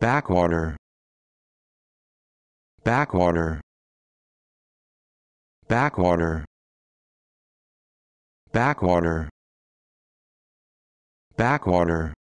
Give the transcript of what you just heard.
backwater backwater backwater backwater backwater